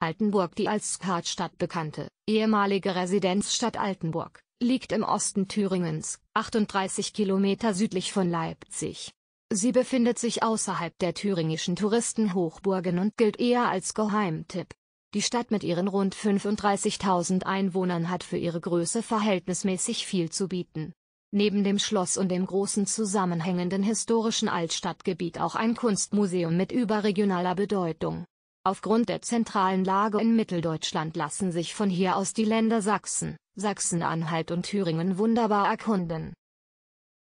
Altenburg Die als Skatstadt bekannte, ehemalige Residenzstadt Altenburg, liegt im Osten Thüringens, 38 Kilometer südlich von Leipzig. Sie befindet sich außerhalb der thüringischen Touristenhochburgen und gilt eher als Geheimtipp. Die Stadt mit ihren rund 35.000 Einwohnern hat für ihre Größe verhältnismäßig viel zu bieten. Neben dem Schloss und dem großen zusammenhängenden historischen Altstadtgebiet auch ein Kunstmuseum mit überregionaler Bedeutung Aufgrund der zentralen Lage in Mitteldeutschland lassen sich von hier aus die Länder Sachsen, Sachsen-Anhalt und Thüringen wunderbar erkunden.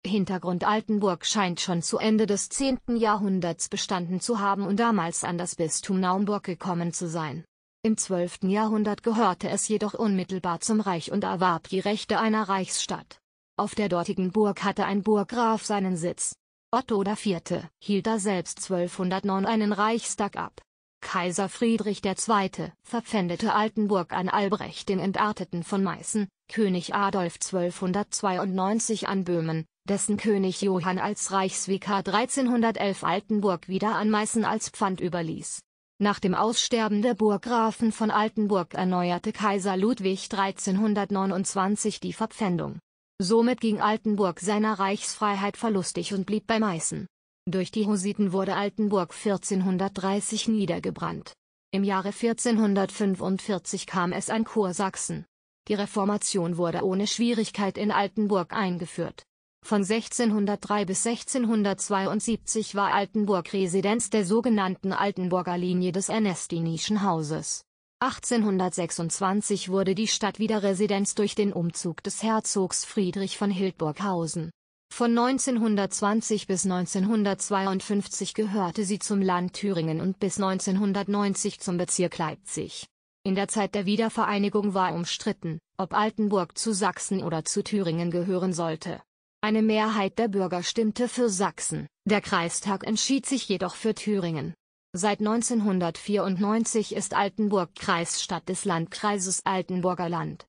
Hintergrund Altenburg scheint schon zu Ende des 10. Jahrhunderts bestanden zu haben und damals an das Bistum Naumburg gekommen zu sein. Im 12. Jahrhundert gehörte es jedoch unmittelbar zum Reich und erwarb die Rechte einer Reichsstadt. Auf der dortigen Burg hatte ein Burggraf seinen Sitz. Otto IV. hielt da selbst 1209 einen Reichstag ab. Kaiser Friedrich II. verpfändete Altenburg an Albrecht den Entarteten von Meißen, König Adolf 1292 an Böhmen, dessen König Johann als Reichsvikar 1311 Altenburg wieder an Meißen als Pfand überließ. Nach dem Aussterben der Burggrafen von Altenburg erneuerte Kaiser Ludwig 1329 die Verpfändung. Somit ging Altenburg seiner Reichsfreiheit verlustig und blieb bei Meißen. Durch die Hussiten wurde Altenburg 1430 niedergebrannt. Im Jahre 1445 kam es an Kursachsen. Die Reformation wurde ohne Schwierigkeit in Altenburg eingeführt. Von 1603 bis 1672 war Altenburg Residenz der sogenannten Altenburger Linie des Ernestinischen Hauses. 1826 wurde die Stadt wieder Residenz durch den Umzug des Herzogs Friedrich von Hildburghausen. Von 1920 bis 1952 gehörte sie zum Land Thüringen und bis 1990 zum Bezirk Leipzig. In der Zeit der Wiedervereinigung war umstritten, ob Altenburg zu Sachsen oder zu Thüringen gehören sollte. Eine Mehrheit der Bürger stimmte für Sachsen, der Kreistag entschied sich jedoch für Thüringen. Seit 1994 ist Altenburg Kreisstadt des Landkreises Altenburger Land.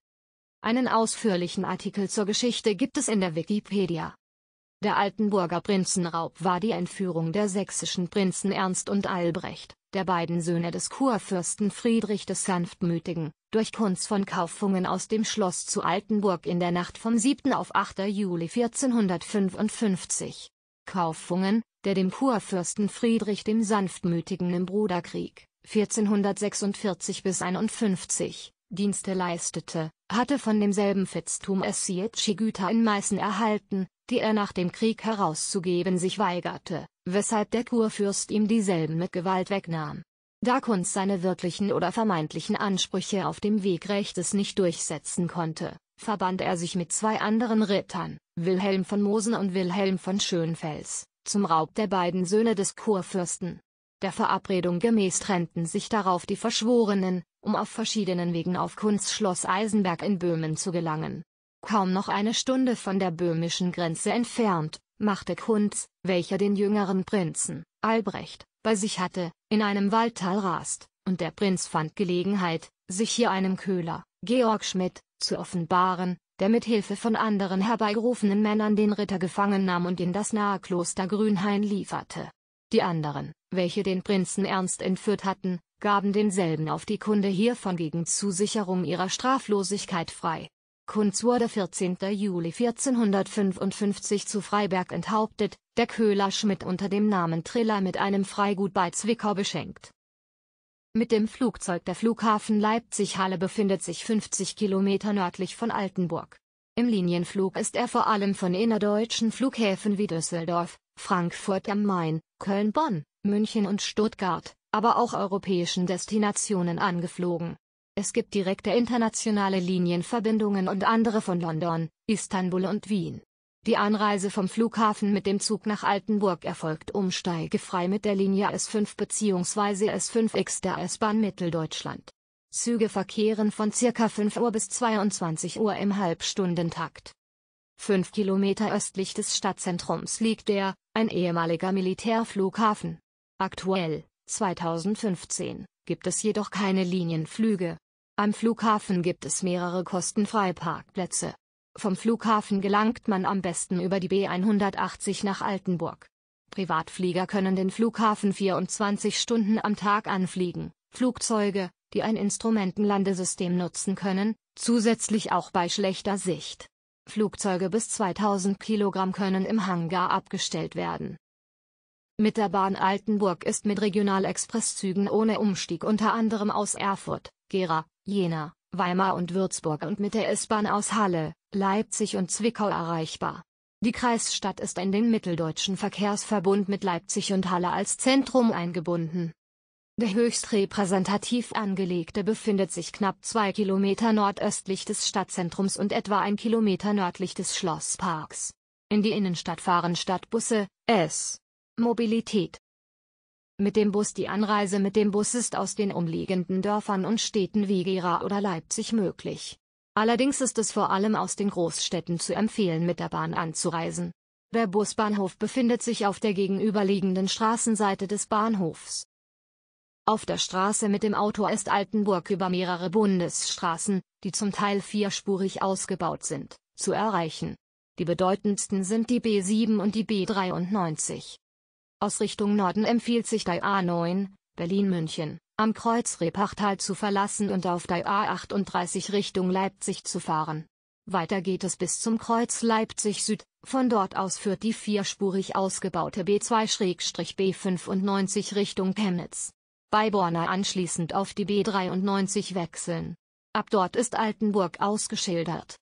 Einen ausführlichen Artikel zur Geschichte gibt es in der Wikipedia. Der Altenburger Prinzenraub war die Entführung der sächsischen Prinzen Ernst und Albrecht, der beiden Söhne des Kurfürsten Friedrich des Sanftmütigen, durch Kunst von Kaufungen aus dem Schloss zu Altenburg in der Nacht vom 7. auf 8. Juli 1455. Kaufungen, der dem Kurfürsten Friedrich dem Sanftmütigen im Bruderkrieg 1446 bis 51 Dienste leistete, hatte von demselben Fitztum Güter in Meißen erhalten, die er nach dem Krieg herauszugeben sich weigerte, weshalb der Kurfürst ihm dieselben mit Gewalt wegnahm. Da Kunz seine wirklichen oder vermeintlichen Ansprüche auf dem Weg Rechtes nicht durchsetzen konnte, verband er sich mit zwei anderen Rittern, Wilhelm von Mosen und Wilhelm von Schönfels, zum Raub der beiden Söhne des Kurfürsten. Der Verabredung gemäß trennten sich darauf die Verschworenen, um auf verschiedenen Wegen auf Kunz Schloss Eisenberg in Böhmen zu gelangen kaum noch eine Stunde von der böhmischen Grenze entfernt, machte Kunz, welcher den jüngeren Prinzen, Albrecht, bei sich hatte, in einem Waldtal rast, und der Prinz fand Gelegenheit, sich hier einem Köhler, Georg Schmidt, zu offenbaren, der mit Hilfe von anderen herbeigerufenen Männern den Ritter gefangen nahm und in das nahe Kloster Grünhain lieferte. Die anderen, welche den Prinzen ernst entführt hatten, gaben denselben auf die Kunde hiervon gegen Zusicherung ihrer Straflosigkeit frei. Kunz wurde 14. Juli 1455 zu Freiberg enthauptet, der Köhler Schmidt unter dem Namen Triller mit einem Freigut bei Zwickau beschenkt. Mit dem Flugzeug der Flughafen Leipzig-Halle befindet sich 50 Kilometer nördlich von Altenburg. Im Linienflug ist er vor allem von innerdeutschen Flughäfen wie Düsseldorf, Frankfurt am Main, Köln-Bonn, München und Stuttgart, aber auch europäischen Destinationen angeflogen. Es gibt direkte internationale Linienverbindungen und andere von London, Istanbul und Wien. Die Anreise vom Flughafen mit dem Zug nach Altenburg erfolgt umsteigefrei mit der Linie S5 bzw. S5X der S-Bahn Mitteldeutschland. Züge verkehren von ca. 5 Uhr bis 22 Uhr im Halbstundentakt. Fünf Kilometer östlich des Stadtzentrums liegt der, ein ehemaliger Militärflughafen. Aktuell, 2015, gibt es jedoch keine Linienflüge. Am Flughafen gibt es mehrere kostenfreie Parkplätze. Vom Flughafen gelangt man am besten über die B180 nach Altenburg. Privatflieger können den Flughafen 24 Stunden am Tag anfliegen. Flugzeuge, die ein Instrumentenlandesystem nutzen können, zusätzlich auch bei schlechter Sicht. Flugzeuge bis 2000 Kilogramm können im Hangar abgestellt werden. Mit der Bahn Altenburg ist mit Regionalexpresszügen ohne Umstieg unter anderem aus Erfurt, Gera, Jena, Weimar und Würzburg und mit der S-Bahn aus Halle, Leipzig und Zwickau erreichbar. Die Kreisstadt ist in den mitteldeutschen Verkehrsverbund mit Leipzig und Halle als Zentrum eingebunden. Der höchst repräsentativ angelegte befindet sich knapp zwei Kilometer nordöstlich des Stadtzentrums und etwa ein Kilometer nördlich des Schlossparks. In die Innenstadt fahren Stadtbusse, S. Mobilität, mit dem Bus Die Anreise mit dem Bus ist aus den umliegenden Dörfern und Städten wie Gera oder Leipzig möglich. Allerdings ist es vor allem aus den Großstädten zu empfehlen, mit der Bahn anzureisen. Der Busbahnhof befindet sich auf der gegenüberliegenden Straßenseite des Bahnhofs. Auf der Straße mit dem Auto ist Altenburg über mehrere Bundesstraßen, die zum Teil vierspurig ausgebaut sind, zu erreichen. Die bedeutendsten sind die B7 und die B93. Aus Richtung Norden empfiehlt sich die A9, Berlin-München, am Kreuz Repachtal zu verlassen und auf die A38 Richtung Leipzig zu fahren. Weiter geht es bis zum Kreuz Leipzig Süd, von dort aus führt die vierspurig ausgebaute B2-B95 Richtung Chemnitz. Bei Borna anschließend auf die B93 wechseln. Ab dort ist Altenburg ausgeschildert.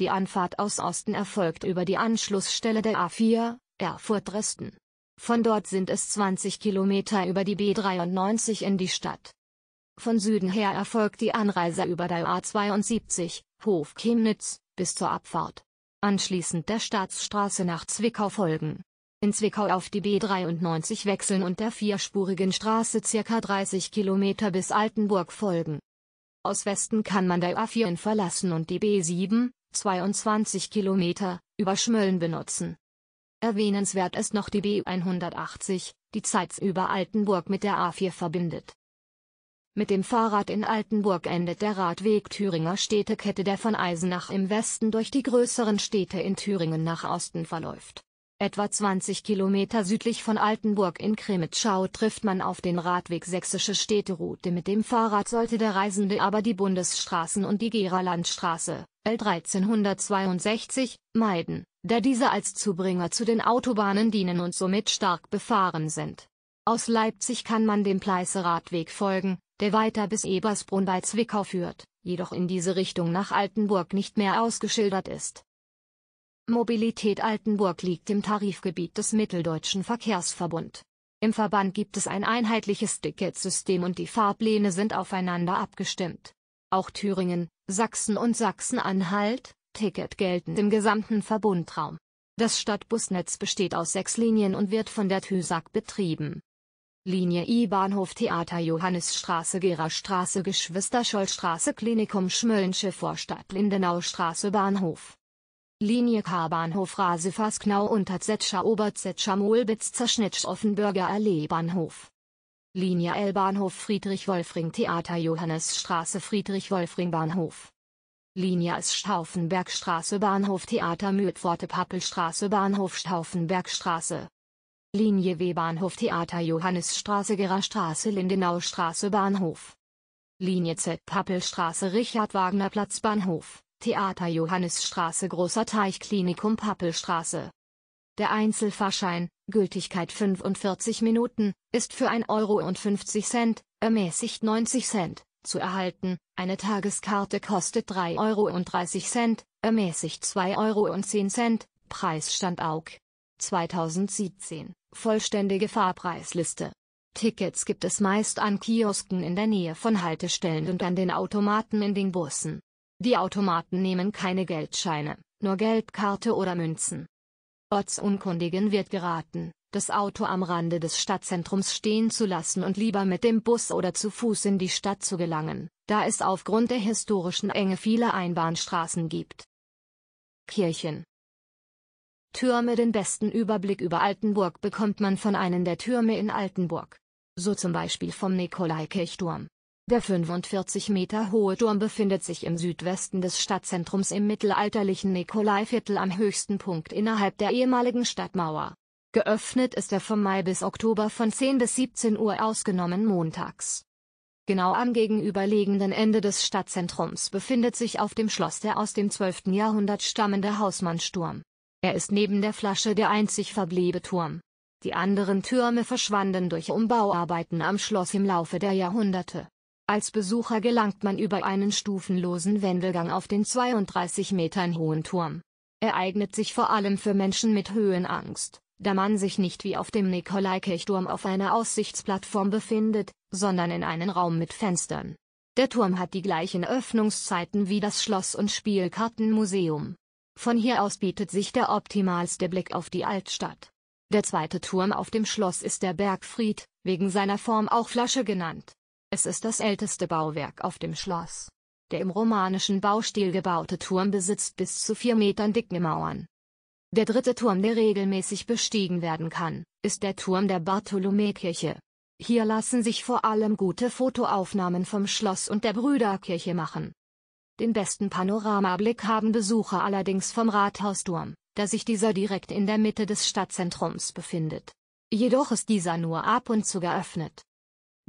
Die Anfahrt aus Osten erfolgt über die Anschlussstelle der A4, Erfurt-Dresden. Von dort sind es 20 Kilometer über die B93 in die Stadt. Von Süden her erfolgt die Anreise über der A72, Hof Chemnitz, bis zur Abfahrt. Anschließend der Staatsstraße nach Zwickau folgen. In Zwickau auf die B93 wechseln und der vierspurigen Straße ca. 30 Kilometer bis Altenburg folgen. Aus Westen kann man der A4 verlassen und die B7, 22 Kilometer, über Schmölln benutzen. Erwähnenswert ist noch die B180, die Zeitz über Altenburg mit der A4 verbindet. Mit dem Fahrrad in Altenburg endet der Radweg Thüringer Städtekette, der von Eisenach im Westen durch die größeren Städte in Thüringen nach Osten verläuft Etwa 20 Kilometer südlich von Altenburg in Kremitschau trifft man auf den Radweg Sächsische Städteroute. Mit dem Fahrrad sollte der Reisende aber die Bundesstraßen und die Gera Landstraße, L1362, meiden, da diese als Zubringer zu den Autobahnen dienen und somit stark befahren sind. Aus Leipzig kann man dem Pleißeradweg folgen, der weiter bis Ebersbrunn bei Zwickau führt, jedoch in diese Richtung nach Altenburg nicht mehr ausgeschildert ist. Mobilität Altenburg liegt im Tarifgebiet des Mitteldeutschen Verkehrsverbund. Im Verband gibt es ein einheitliches Ticketsystem und die Fahrpläne sind aufeinander abgestimmt. Auch Thüringen, Sachsen und Sachsen-Anhalt, Ticket gelten im gesamten Verbundraum. Das Stadtbusnetz besteht aus sechs Linien und wird von der TÜSAG betrieben. Linie I Bahnhof Theater Johannisstraße Gererstraße Geschwister-Scholl-Straße Klinikum Schmöllensche Vorstadt Lindenau Straße Bahnhof Linie K-Bahnhof Rasefasknau unter Zetscher Oberzetscher Molbitz Zerschnitsch Offenbürger Allee Bahnhof Linie L-Bahnhof Friedrich-Wolfring Theater Johannesstraße Friedrich-Wolfring Bahnhof Linie S Staufenbergstraße Bahnhof Theater Mühlpforte Pappelstraße Bahnhof Staufenbergstraße Linie W Bahnhof Theater Johannesstraße Gererstraße Lindenaustraße Bahnhof Linie Z Pappelstraße Richard Wagner Platz Bahnhof Theater Johannesstraße Großer Teich Klinikum Pappelstraße. Der Einzelfahrschein, Gültigkeit 45 Minuten, ist für 1,50 Euro, ermäßigt 90 Cent, zu erhalten, eine Tageskarte kostet 3,30 Euro, ermäßigt 2,10 Euro, Preisstand AUG. 2017, vollständige Fahrpreisliste. Tickets gibt es meist an Kiosken in der Nähe von Haltestellen und an den Automaten in den Bussen. Die Automaten nehmen keine Geldscheine, nur Geldkarte oder Münzen. Ortsunkundigen wird geraten, das Auto am Rande des Stadtzentrums stehen zu lassen und lieber mit dem Bus oder zu Fuß in die Stadt zu gelangen, da es aufgrund der historischen Enge viele Einbahnstraßen gibt. Kirchen Türme Den besten Überblick über Altenburg bekommt man von einem der Türme in Altenburg. So zum Beispiel vom Nikolaikirchturm. Der 45 Meter hohe Turm befindet sich im Südwesten des Stadtzentrums im mittelalterlichen Nikolaiviertel am höchsten Punkt innerhalb der ehemaligen Stadtmauer. Geöffnet ist er vom Mai bis Oktober von 10 bis 17 Uhr ausgenommen montags. Genau am gegenüberliegenden Ende des Stadtzentrums befindet sich auf dem Schloss der aus dem 12. Jahrhundert stammende Hausmannsturm. Er ist neben der Flasche der einzig verbliebe Turm. Die anderen Türme verschwanden durch Umbauarbeiten am Schloss im Laufe der Jahrhunderte. Als Besucher gelangt man über einen stufenlosen Wendelgang auf den 32 Metern hohen Turm. Er eignet sich vor allem für Menschen mit Höhenangst, da man sich nicht wie auf dem Nikolaikirchturm auf einer Aussichtsplattform befindet, sondern in einen Raum mit Fenstern. Der Turm hat die gleichen Öffnungszeiten wie das Schloss- und Spielkartenmuseum. Von hier aus bietet sich der optimalste Blick auf die Altstadt. Der zweite Turm auf dem Schloss ist der Bergfried, wegen seiner Form auch Flasche genannt. Es ist das älteste Bauwerk auf dem Schloss. Der im romanischen Baustil gebaute Turm besitzt bis zu vier Metern dicke Mauern. Der dritte Turm, der regelmäßig bestiegen werden kann, ist der Turm der Bartholomäkirche. Hier lassen sich vor allem gute Fotoaufnahmen vom Schloss und der Brüderkirche machen. Den besten Panoramablick haben Besucher allerdings vom Rathausturm, da sich dieser direkt in der Mitte des Stadtzentrums befindet. Jedoch ist dieser nur ab und zu geöffnet.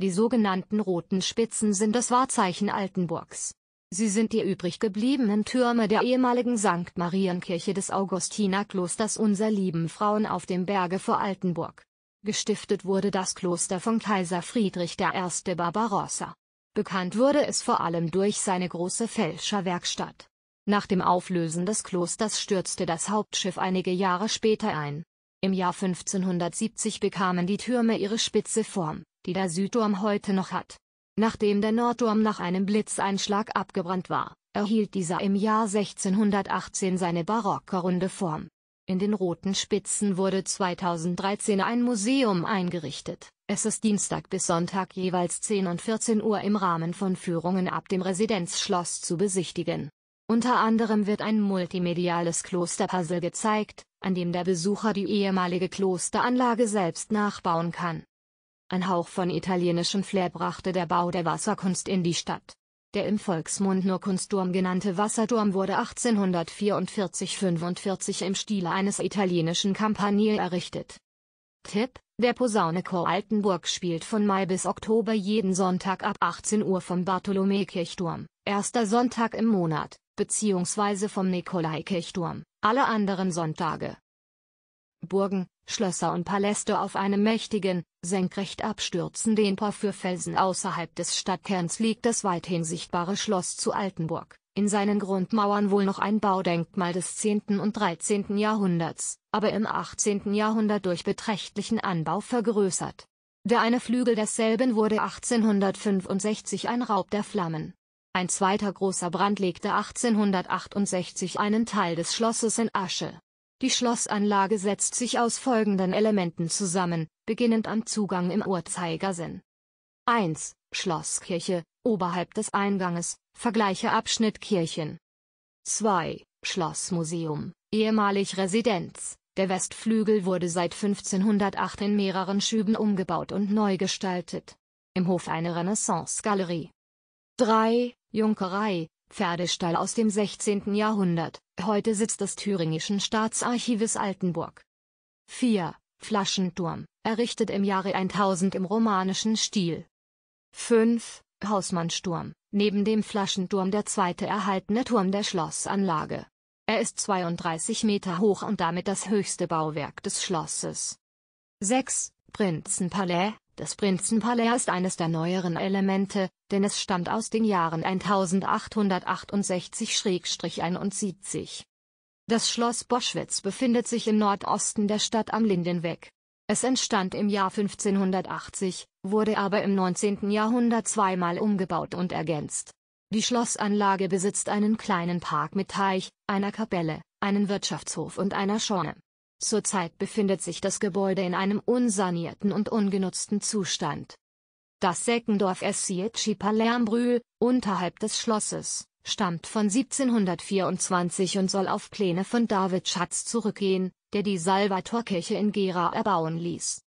Die sogenannten roten Spitzen sind das Wahrzeichen Altenburgs. Sie sind die übrig gebliebenen Türme der ehemaligen St. Marienkirche des Augustinerklosters Unser Lieben Frauen auf dem Berge vor Altenburg. Gestiftet wurde das Kloster von Kaiser Friedrich I. Barbarossa. Bekannt wurde es vor allem durch seine große Fälscherwerkstatt. Nach dem Auflösen des Klosters stürzte das Hauptschiff einige Jahre später ein. Im Jahr 1570 bekamen die Türme ihre spitze Form die der Südturm heute noch hat. Nachdem der Nordturm nach einem Blitzeinschlag abgebrannt war, erhielt dieser im Jahr 1618 seine barocke runde Form. In den Roten Spitzen wurde 2013 ein Museum eingerichtet. Es ist Dienstag bis Sonntag jeweils 10 und 14 Uhr im Rahmen von Führungen ab dem Residenzschloss zu besichtigen. Unter anderem wird ein multimediales Klosterpuzzle gezeigt, an dem der Besucher die ehemalige Klosteranlage selbst nachbauen kann. Ein Hauch von italienischem Flair brachte der Bau der Wasserkunst in die Stadt. Der im Volksmund nur Kunstturm genannte Wasserturm wurde 1844-45 im Stile eines italienischen Campanile errichtet. Tipp, der Posaunechor Altenburg spielt von Mai bis Oktober jeden Sonntag ab 18 Uhr vom Bartholomäkirchturm, erster Sonntag im Monat, beziehungsweise vom Nikolaikirchturm, alle anderen Sonntage. Burgen, Schlösser und Paläste auf einem mächtigen, senkrecht abstürzenden Porphyrfelsen außerhalb des Stadtkerns liegt das weithin sichtbare Schloss zu Altenburg, in seinen Grundmauern wohl noch ein Baudenkmal des 10. und 13. Jahrhunderts, aber im 18. Jahrhundert durch beträchtlichen Anbau vergrößert. Der eine Flügel desselben wurde 1865 ein Raub der Flammen. Ein zweiter großer Brand legte 1868 einen Teil des Schlosses in Asche. Die Schlossanlage setzt sich aus folgenden Elementen zusammen, beginnend am Zugang im Uhrzeigersinn. 1. Schlosskirche, oberhalb des Einganges, vergleiche Abschnitt Kirchen. 2. Schlossmuseum, ehemalig Residenz. Der Westflügel wurde seit 1508 in mehreren Schüben umgebaut und neu gestaltet. Im Hof eine Renaissance-Galerie. 3. Junkerei, Pferdestall aus dem 16. Jahrhundert, heute Sitz des Thüringischen Staatsarchives Altenburg. 4. Flaschenturm, errichtet im Jahre 1000 im romanischen Stil. 5. Hausmannsturm, neben dem Flaschenturm der zweite erhaltene Turm der Schlossanlage. Er ist 32 Meter hoch und damit das höchste Bauwerk des Schlosses. 6. Prinzenpalais, das Prinzenpalais ist eines der neueren Elemente, denn es stammt aus den Jahren 1868-71. Das Schloss Boschwitz befindet sich im Nordosten der Stadt am Lindenweg. Es entstand im Jahr 1580, wurde aber im 19. Jahrhundert zweimal umgebaut und ergänzt. Die Schlossanlage besitzt einen kleinen Park mit Teich, einer Kapelle, einen Wirtschaftshof und einer Scheune. Zurzeit befindet sich das Gebäude in einem unsanierten und ungenutzten Zustand. Das Seckendorf Essieci Palermbrühl, unterhalb des Schlosses, stammt von 1724 und soll auf Pläne von David Schatz zurückgehen, der die Salvatorkirche in Gera erbauen ließ.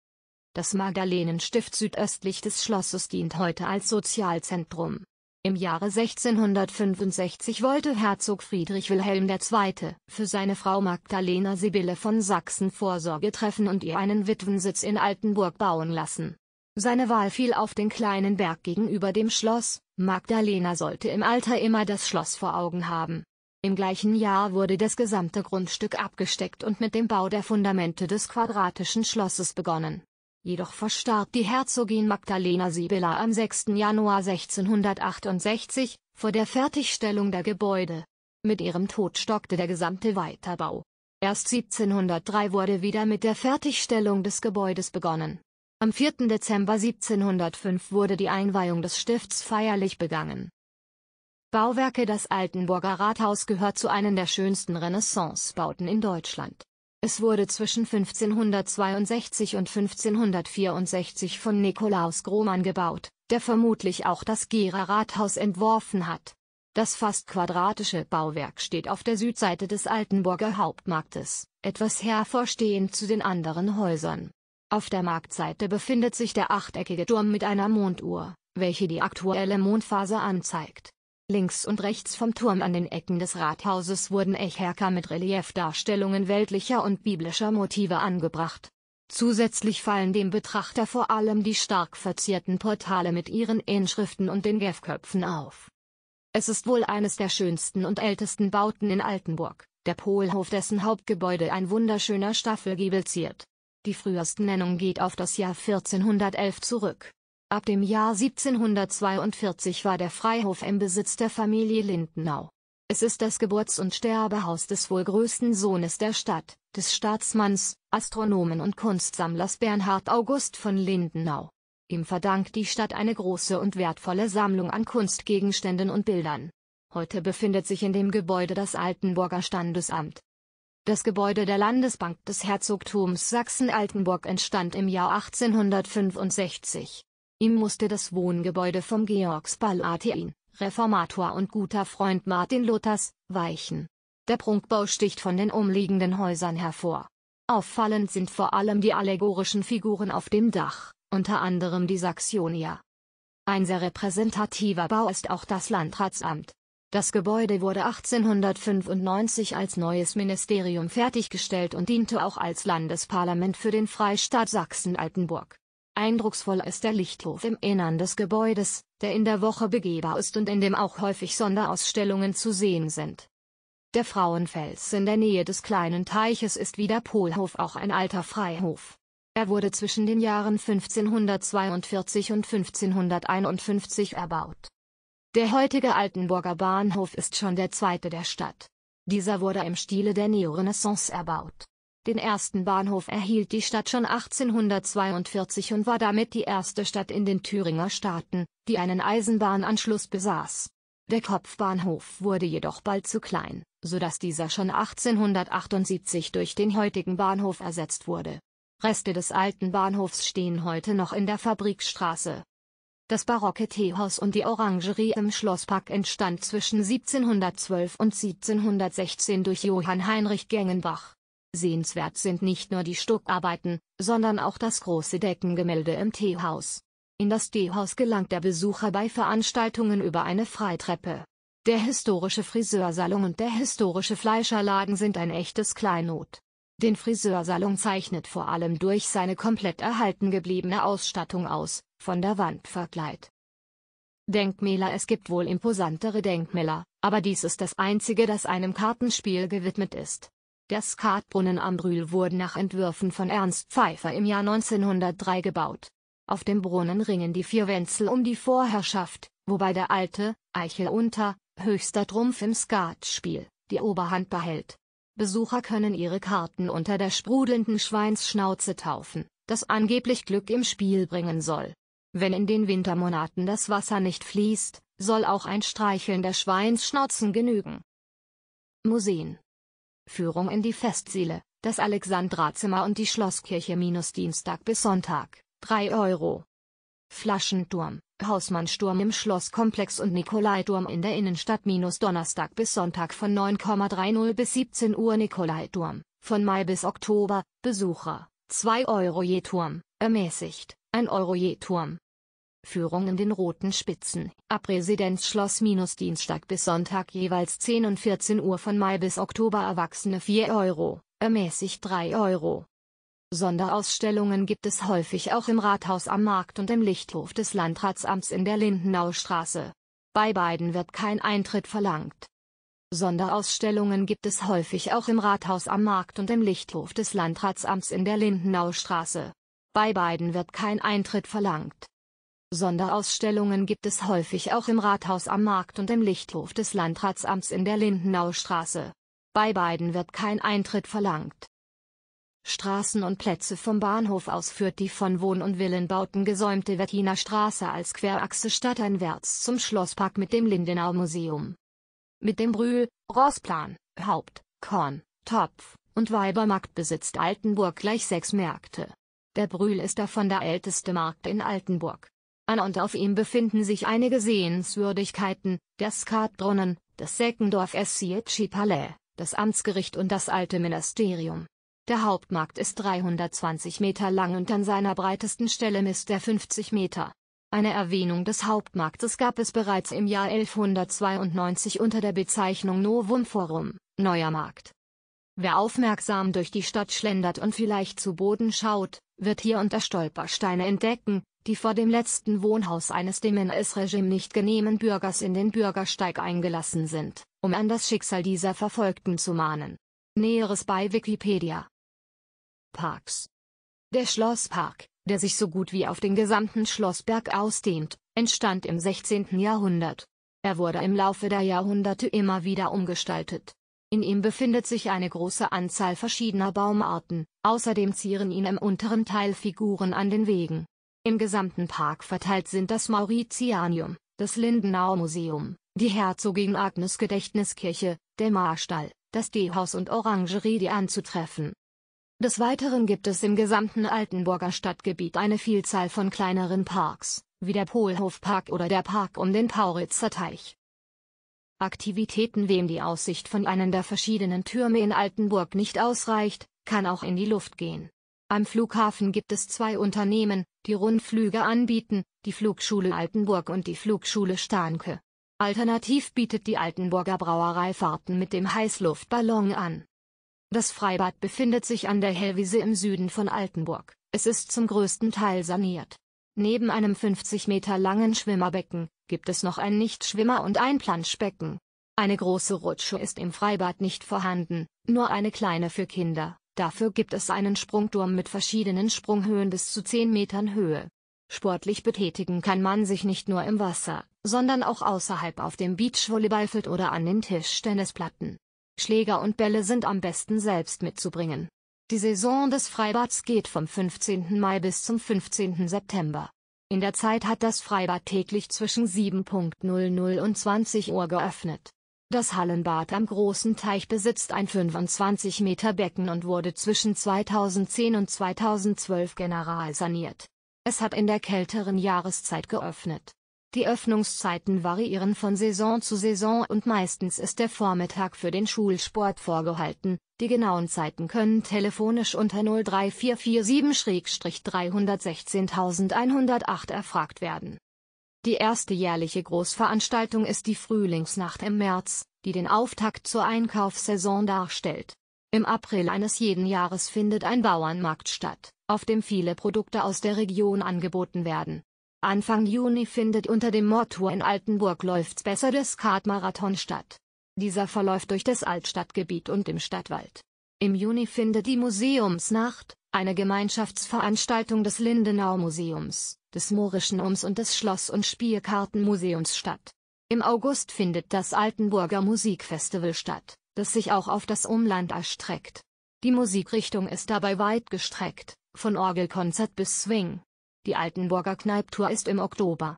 Das Magdalenenstift südöstlich des Schlosses dient heute als Sozialzentrum. Im Jahre 1665 wollte Herzog Friedrich Wilhelm II. für seine Frau Magdalena Sibylle von Sachsen Vorsorge treffen und ihr einen Witwensitz in Altenburg bauen lassen. Seine Wahl fiel auf den kleinen Berg gegenüber dem Schloss, Magdalena sollte im Alter immer das Schloss vor Augen haben. Im gleichen Jahr wurde das gesamte Grundstück abgesteckt und mit dem Bau der Fundamente des quadratischen Schlosses begonnen Jedoch verstarb die Herzogin Magdalena Sibylla am 6. Januar 1668, vor der Fertigstellung der Gebäude. Mit ihrem Tod stockte der gesamte Weiterbau. Erst 1703 wurde wieder mit der Fertigstellung des Gebäudes begonnen. Am 4. Dezember 1705 wurde die Einweihung des Stifts feierlich begangen. Bauwerke Das Altenburger Rathaus gehört zu einem der schönsten Renaissance-Bauten in Deutschland. Es wurde zwischen 1562 und 1564 von Nikolaus Gromann gebaut, der vermutlich auch das Gera Rathaus entworfen hat. Das fast quadratische Bauwerk steht auf der Südseite des Altenburger Hauptmarktes, etwas hervorstehend zu den anderen Häusern. Auf der Marktseite befindet sich der achteckige Turm mit einer Monduhr, welche die aktuelle Mondphase anzeigt. Links und rechts vom Turm an den Ecken des Rathauses wurden Echerker mit Reliefdarstellungen weltlicher und biblischer Motive angebracht. Zusätzlich fallen dem Betrachter vor allem die stark verzierten Portale mit ihren Inschriften und den Werfköpfen auf. Es ist wohl eines der schönsten und ältesten Bauten in Altenburg, der Polhof dessen Hauptgebäude ein wunderschöner Staffelgiebel ziert. Die früheste Nennung geht auf das Jahr 1411 zurück Ab dem Jahr 1742 war der Freihof im Besitz der Familie Lindenau. Es ist das Geburts- und Sterbehaus des wohl größten Sohnes der Stadt, des Staatsmanns, Astronomen und Kunstsammlers Bernhard August von Lindenau. Ihm verdankt die Stadt eine große und wertvolle Sammlung an Kunstgegenständen und Bildern. Heute befindet sich in dem Gebäude das Altenburger Standesamt. Das Gebäude der Landesbank des Herzogtums Sachsen-Altenburg entstand im Jahr 1865. Ihm musste das Wohngebäude vom Georgs-Palatin, Reformator und guter Freund Martin Luthers, weichen. Der Prunkbau sticht von den umliegenden Häusern hervor. Auffallend sind vor allem die allegorischen Figuren auf dem Dach, unter anderem die Saxionia. Ein sehr repräsentativer Bau ist auch das Landratsamt. Das Gebäude wurde 1895 als neues Ministerium fertiggestellt und diente auch als Landesparlament für den Freistaat Sachsen-Altenburg. Eindrucksvoll ist der Lichthof im Innern des Gebäudes, der in der Woche begehbar ist und in dem auch häufig Sonderausstellungen zu sehen sind. Der Frauenfels in der Nähe des kleinen Teiches ist wie der Polhof auch ein alter Freihof. Er wurde zwischen den Jahren 1542 und 1551 erbaut. Der heutige Altenburger Bahnhof ist schon der zweite der Stadt. Dieser wurde im Stile der Neorenaissance erbaut. Den ersten Bahnhof erhielt die Stadt schon 1842 und war damit die erste Stadt in den Thüringer Staaten, die einen Eisenbahnanschluss besaß. Der Kopfbahnhof wurde jedoch bald zu klein, so dass dieser schon 1878 durch den heutigen Bahnhof ersetzt wurde. Reste des alten Bahnhofs stehen heute noch in der Fabrikstraße. Das barocke Teehaus und die Orangerie im Schlosspark entstand zwischen 1712 und 1716 durch Johann Heinrich Gengenbach. Sehenswert sind nicht nur die Stuckarbeiten, sondern auch das große Deckengemälde im Teehaus. In das Teehaus gelangt der Besucher bei Veranstaltungen über eine Freitreppe. Der historische Friseursalon und der historische Fleischerladen sind ein echtes Kleinod. Den Friseursalon zeichnet vor allem durch seine komplett erhalten gebliebene Ausstattung aus, von der Wand verkleidet. Denkmäler Es gibt wohl imposantere Denkmäler, aber dies ist das einzige, das einem Kartenspiel gewidmet ist. Der Skatbrunnen am Brühl wurde nach Entwürfen von Ernst Pfeiffer im Jahr 1903 gebaut. Auf dem Brunnen ringen die vier Wenzel um die Vorherrschaft, wobei der alte, Eichel unter, höchster Trumpf im Skatspiel, die Oberhand behält. Besucher können ihre Karten unter der sprudelnden Schweinsschnauze taufen, das angeblich Glück im Spiel bringen soll. Wenn in den Wintermonaten das Wasser nicht fließt, soll auch ein Streicheln der Schweinsschnauzen genügen. Museen Führung in die Festsäle, das Alexandrazimmer und die Schlosskirche minus Dienstag bis Sonntag, 3 Euro. Flaschenturm, Hausmannsturm im Schlosskomplex und Nikolaiturm in der Innenstadt minus Donnerstag bis Sonntag von 9,30 bis 17 Uhr Nikolaiturm, von Mai bis Oktober, Besucher, 2 Euro je Turm, ermäßigt, 1 Euro je Turm. Führung in den roten Spitzen, ab Residenzschloss minus Dienstag bis Sonntag jeweils 10 und 14 Uhr von Mai bis Oktober Erwachsene 4 Euro, ermäßigt 3 Euro. Sonderausstellungen gibt es häufig auch im Rathaus am Markt und im Lichthof des Landratsamts in der Lindenaustraße. Bei beiden wird kein Eintritt verlangt. Sonderausstellungen gibt es häufig auch im Rathaus am Markt und im Lichthof des Landratsamts in der Lindenaustraße. Bei beiden wird kein Eintritt verlangt. Sonderausstellungen gibt es häufig auch im Rathaus am Markt und im Lichthof des Landratsamts in der Lindenaustraße. Bei beiden wird kein Eintritt verlangt. Straßen und Plätze vom Bahnhof aus führt die von Wohn- und Villenbauten gesäumte Wettiner Straße als Querachse stadteinwärts zum Schlosspark mit dem Lindenau Museum. Mit dem Brühl, Rossplan, Haupt, Korn, Topf und Weibermarkt besitzt Altenburg gleich sechs Märkte. Der Brühl ist davon der älteste Markt in Altenburg. An und auf ihm befinden sich einige Sehenswürdigkeiten, der Skatbrunnen, das Seckendorf Escietschi Palais, das Amtsgericht und das alte Ministerium. Der Hauptmarkt ist 320 Meter lang und an seiner breitesten Stelle misst er 50 Meter. Eine Erwähnung des Hauptmarktes gab es bereits im Jahr 1192 unter der Bezeichnung Novum Forum, Neuer Markt. Wer aufmerksam durch die Stadt schlendert und vielleicht zu Boden schaut, wird hier unter Stolpersteine entdecken, die vor dem letzten Wohnhaus eines dem NS-Regime nicht genehmen Bürgers in den Bürgersteig eingelassen sind, um an das Schicksal dieser Verfolgten zu mahnen. Näheres bei Wikipedia. Parks Der Schlosspark, der sich so gut wie auf den gesamten Schlossberg ausdehnt, entstand im 16. Jahrhundert. Er wurde im Laufe der Jahrhunderte immer wieder umgestaltet. In ihm befindet sich eine große Anzahl verschiedener Baumarten, außerdem zieren ihn im unteren Teil Figuren an den Wegen. Im gesamten Park verteilt sind das Mauritianium, das Lindenau Museum, die Herzogin Agnes Gedächtniskirche, der Marstall, das Teehaus und Orangerie die anzutreffen. Des Weiteren gibt es im gesamten Altenburger Stadtgebiet eine Vielzahl von kleineren Parks, wie der Polhofpark oder der Park um den Pauritzer Teich. Aktivitäten Wem die Aussicht von einem der verschiedenen Türme in Altenburg nicht ausreicht, kann auch in die Luft gehen am Flughafen gibt es zwei Unternehmen, die Rundflüge anbieten, die Flugschule Altenburg und die Flugschule Stahnke. Alternativ bietet die Altenburger Brauerei Fahrten mit dem Heißluftballon an. Das Freibad befindet sich an der Hellwiese im Süden von Altenburg. Es ist zum größten Teil saniert. Neben einem 50 Meter langen Schwimmerbecken gibt es noch ein Nichtschwimmer und ein Planschbecken. Eine große Rutsche ist im Freibad nicht vorhanden, nur eine kleine für Kinder. Dafür gibt es einen Sprungturm mit verschiedenen Sprunghöhen bis zu 10 Metern Höhe. Sportlich betätigen kann man sich nicht nur im Wasser, sondern auch außerhalb auf dem Beachvolleyballfeld oder an den Tischtennisplatten. Schläger und Bälle sind am besten selbst mitzubringen. Die Saison des Freibads geht vom 15. Mai bis zum 15. September. In der Zeit hat das Freibad täglich zwischen 7.00 und 20 Uhr geöffnet. Das Hallenbad am Großen Teich besitzt ein 25 Meter Becken und wurde zwischen 2010 und 2012 general saniert. Es hat in der kälteren Jahreszeit geöffnet. Die Öffnungszeiten variieren von Saison zu Saison und meistens ist der Vormittag für den Schulsport vorgehalten. Die genauen Zeiten können telefonisch unter 03447-316108 erfragt werden. Die erste jährliche Großveranstaltung ist die Frühlingsnacht im März, die den Auftakt zur Einkaufssaison darstellt. Im April eines jeden Jahres findet ein Bauernmarkt statt, auf dem viele Produkte aus der Region angeboten werden. Anfang Juni findet unter dem Motto in Altenburg läuft's besser der Skatmarathon statt. Dieser verläuft durch das Altstadtgebiet und im Stadtwald. Im Juni findet die Museumsnacht, eine Gemeinschaftsveranstaltung des Lindenau Museums, des Moorischen Ums und des Schloss- und Spielkartenmuseums statt. Im August findet das Altenburger Musikfestival statt, das sich auch auf das Umland erstreckt. Die Musikrichtung ist dabei weit gestreckt, von Orgelkonzert bis Swing. Die Altenburger Kneiptour ist im Oktober.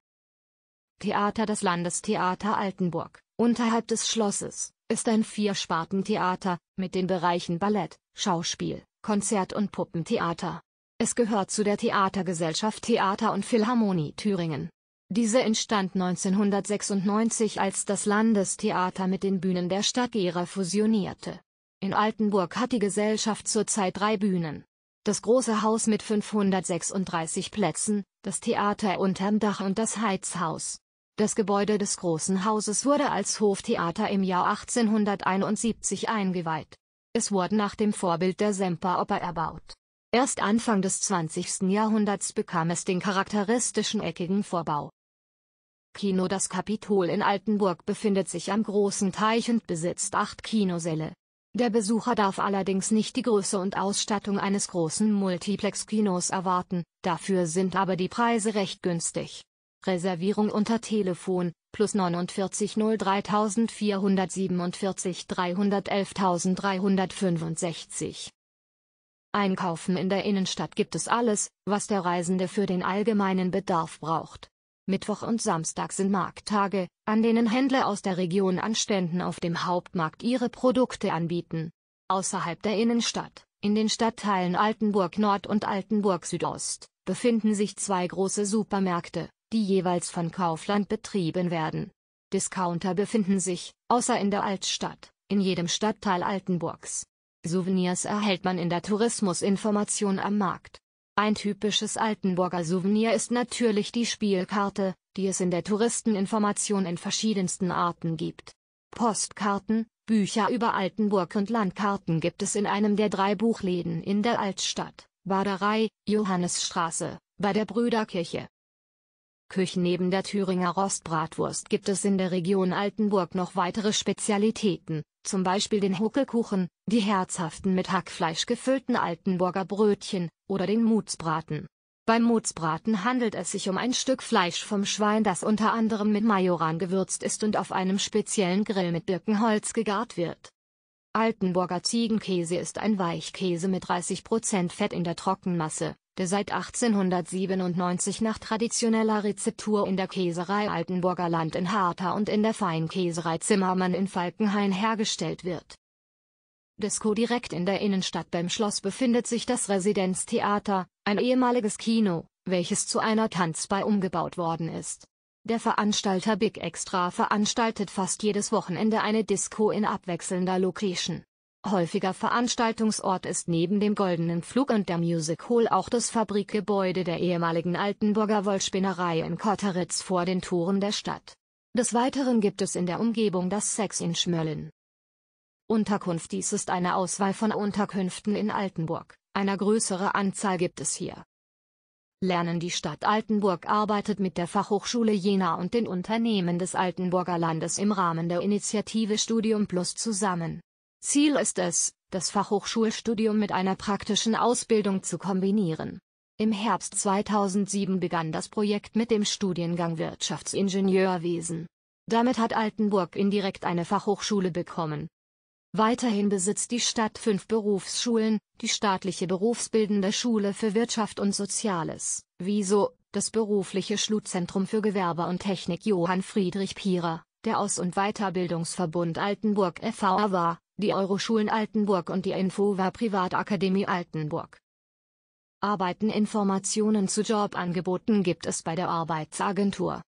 Theater Das Landestheater Altenburg, unterhalb des Schlosses, ist ein Vierspartentheater, mit den Bereichen Ballett, Schauspiel, Konzert- und Puppentheater. Es gehört zu der Theatergesellschaft Theater und Philharmonie Thüringen. Diese entstand 1996, als das Landestheater mit den Bühnen der Stadt Gera fusionierte. In Altenburg hat die Gesellschaft zurzeit drei Bühnen. Das große Haus mit 536 Plätzen, das Theater unterm Dach und das Heizhaus. Das Gebäude des großen Hauses wurde als Hoftheater im Jahr 1871 eingeweiht. Es wurde nach dem Vorbild der Semperoper erbaut. Erst Anfang des 20. Jahrhunderts bekam es den charakteristischen eckigen Vorbau. Kino Das Kapitol in Altenburg befindet sich am großen Teich und besitzt acht Kinosäle. Der Besucher darf allerdings nicht die Größe und Ausstattung eines großen Multiplex-Kinos erwarten, dafür sind aber die Preise recht günstig. Reservierung unter Telefon, plus 49 311 365. Einkaufen in der Innenstadt gibt es alles, was der Reisende für den allgemeinen Bedarf braucht. Mittwoch und Samstag sind Markttage, an denen Händler aus der Region an Ständen auf dem Hauptmarkt ihre Produkte anbieten. Außerhalb der Innenstadt, in den Stadtteilen Altenburg Nord und Altenburg Südost, befinden sich zwei große Supermärkte die jeweils von Kaufland betrieben werden. Discounter befinden sich, außer in der Altstadt, in jedem Stadtteil Altenburgs. Souvenirs erhält man in der Tourismusinformation am Markt. Ein typisches Altenburger Souvenir ist natürlich die Spielkarte, die es in der Touristeninformation in verschiedensten Arten gibt. Postkarten, Bücher über Altenburg und Landkarten gibt es in einem der drei Buchläden in der Altstadt, Baderei, Johannesstraße, bei der Brüderkirche Küchen neben der Thüringer Rostbratwurst gibt es in der Region Altenburg noch weitere Spezialitäten, zum Beispiel den Huckelkuchen, die herzhaften mit Hackfleisch gefüllten Altenburger Brötchen oder den Mutsbraten. Beim Mutsbraten handelt es sich um ein Stück Fleisch vom Schwein, das unter anderem mit Majoran gewürzt ist und auf einem speziellen Grill mit Birkenholz gegart wird. Altenburger Ziegenkäse ist ein Weichkäse mit 30% Fett in der Trockenmasse, der seit 1897 nach traditioneller Rezeptur in der Käserei Altenburger Land in Harter und in der Feinkäserei Zimmermann in Falkenhain hergestellt wird. Disco direkt in der Innenstadt beim Schloss befindet sich das Residenztheater, ein ehemaliges Kino, welches zu einer Tanzbar umgebaut worden ist. Der Veranstalter Big Extra veranstaltet fast jedes Wochenende eine Disco in abwechselnder Location. Häufiger Veranstaltungsort ist neben dem Goldenen Flug und der Music Hall auch das Fabrikgebäude der ehemaligen Altenburger Wollspinnerei in Kotteritz vor den Toren der Stadt. Des Weiteren gibt es in der Umgebung das Sex in Schmöllen. Unterkunft Dies ist eine Auswahl von Unterkünften in Altenburg, eine größere Anzahl gibt es hier. Lernen Die Stadt Altenburg arbeitet mit der Fachhochschule Jena und den Unternehmen des Altenburger Landes im Rahmen der Initiative Studium Plus zusammen Ziel ist es, das Fachhochschulstudium mit einer praktischen Ausbildung zu kombinieren. Im Herbst 2007 begann das Projekt mit dem Studiengang Wirtschaftsingenieurwesen. Damit hat Altenburg indirekt eine Fachhochschule bekommen. Weiterhin besitzt die Stadt fünf Berufsschulen, die staatliche berufsbildende Schule für Wirtschaft und Soziales, WISO, das berufliche Schluzentrum für Gewerbe und Technik Johann Friedrich Pierer, der Aus- und Weiterbildungsverbund Altenburg e.V. war, die Euroschulen Altenburg und die Infowar Privatakademie Altenburg. Arbeiten Informationen zu Jobangeboten gibt es bei der Arbeitsagentur.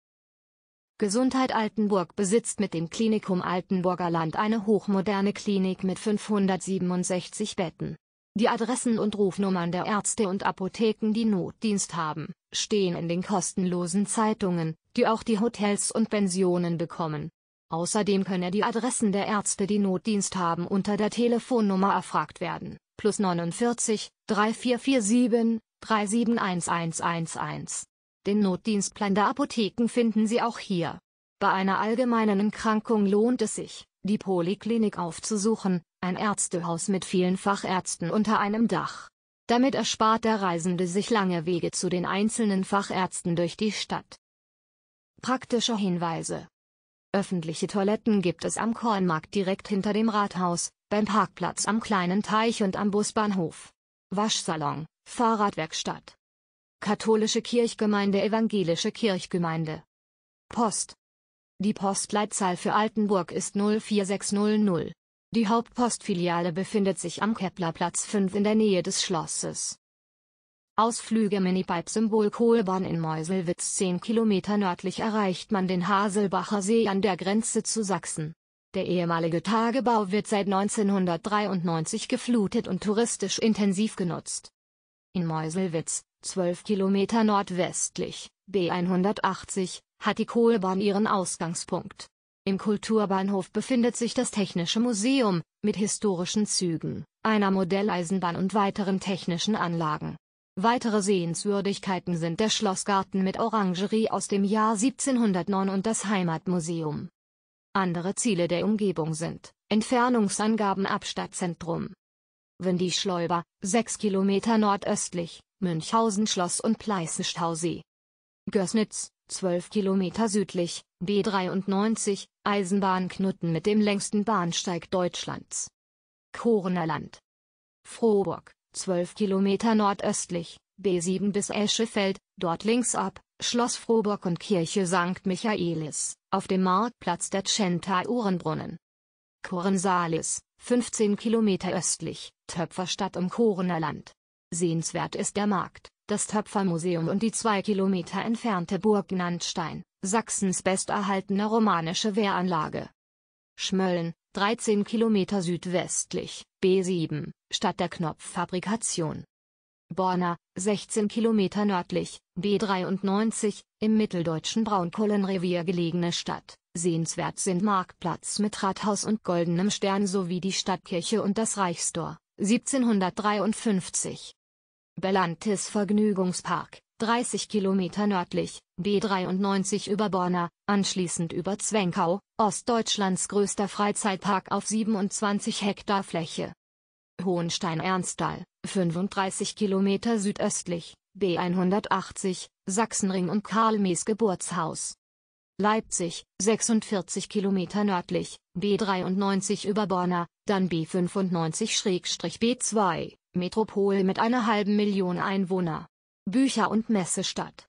Gesundheit Altenburg besitzt mit dem Klinikum Altenburger Land eine hochmoderne Klinik mit 567 Betten. Die Adressen und Rufnummern der Ärzte und Apotheken, die Notdienst haben, stehen in den kostenlosen Zeitungen, die auch die Hotels und Pensionen bekommen. Außerdem könne die Adressen der Ärzte, die Notdienst haben, unter der Telefonnummer erfragt werden. Plus 49 3447 371111. Den Notdienstplan der Apotheken finden Sie auch hier. Bei einer allgemeinen Erkrankung lohnt es sich, die Poliklinik aufzusuchen, ein Ärztehaus mit vielen Fachärzten unter einem Dach. Damit erspart der Reisende sich lange Wege zu den einzelnen Fachärzten durch die Stadt. Praktische Hinweise Öffentliche Toiletten gibt es am Kornmarkt direkt hinter dem Rathaus, beim Parkplatz am kleinen Teich und am Busbahnhof. Waschsalon, Fahrradwerkstatt. Katholische Kirchgemeinde Evangelische Kirchgemeinde. Post. Die Postleitzahl für Altenburg ist 04600. Die Hauptpostfiliale befindet sich am Keplerplatz 5 in der Nähe des Schlosses. Ausflüge Minipipe-Symbol Kohlbahn in Meuselwitz 10 Kilometer nördlich erreicht man den Haselbacher See an der Grenze zu Sachsen. Der ehemalige Tagebau wird seit 1993 geflutet und touristisch intensiv genutzt. In Meuselwitz, 12 Kilometer nordwestlich, B180, hat die Kohlbahn ihren Ausgangspunkt. Im Kulturbahnhof befindet sich das Technische Museum, mit historischen Zügen, einer Modelleisenbahn und weiteren technischen Anlagen. Weitere Sehenswürdigkeiten sind der Schlossgarten mit Orangerie aus dem Jahr 1709 und das Heimatmuseum. Andere Ziele der Umgebung sind Entfernungsangaben ab Stadtzentrum. Windy Schleuber, 6 Kilometer nordöstlich, Münchhausen Schloss und Pleißenstausee. Gößnitz, 12 Kilometer südlich, B93, Eisenbahnknoten mit dem längsten Bahnsteig Deutschlands. Kornerland. Frohburg, 12 Kilometer nordöstlich, B7 bis Eschefeld, dort links ab, Schloss Frohburg und Kirche St. Michaelis, auf dem Marktplatz der Centaurenbrunnen. Uhrenbrunnen. Korensalis, 15 Kilometer östlich, Töpferstadt im Korener Land. Sehenswert ist der Markt, das Töpfermuseum und die 2 Kilometer entfernte Burg Nandstein, Sachsens besterhaltene romanische Wehranlage. Schmölln, 13 Kilometer südwestlich, B7, Stadt der Knopffabrikation. Borna, 16 Kilometer nördlich, B93, im mitteldeutschen Braunkohlenrevier gelegene Stadt. Sehenswert sind Marktplatz mit Rathaus und goldenem Stern sowie die Stadtkirche und das Reichstor, 1753. Bellantis Vergnügungspark, 30 Kilometer nördlich, B93 über Borna, anschließend über Zwenkau, Ostdeutschlands größter Freizeitpark auf 27 Hektar Fläche. Hohenstein-Ernstal, 35 Kilometer südöstlich, B180, Sachsenring und Karl Mees Geburtshaus. Leipzig, 46 Kilometer nördlich, B93 über Borna, dann B95-B2, Metropol mit einer halben Million Einwohner. Bücher und Messe statt.